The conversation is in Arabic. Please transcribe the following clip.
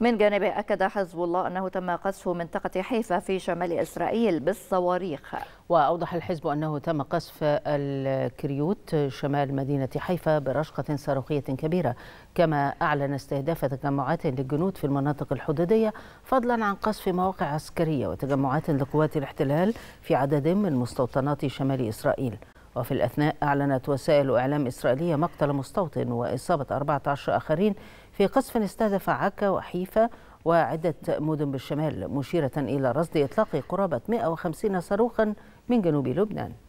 من جانبه أكد حزب الله أنه تم قصف منطقة حيفا في شمال إسرائيل بالصواريخ وأوضح الحزب أنه تم قصف الكريوت شمال مدينة حيفا برشقة صاروخية كبيرة كما أعلن استهداف تجمعات للجنود في المناطق الحدودية فضلا عن قصف مواقع عسكرية وتجمعات لقوات الاحتلال في عدد من مستوطنات شمال إسرائيل وفي الأثناء أعلنت وسائل إعلام إسرائيلية مقتل مستوطن وإصابة 14 آخرين في قصف استهدف عكا وحيفا وعدة مدن بالشمال مشيرة إلى رصد إطلاق قرابة 150 صاروخا من جنوب لبنان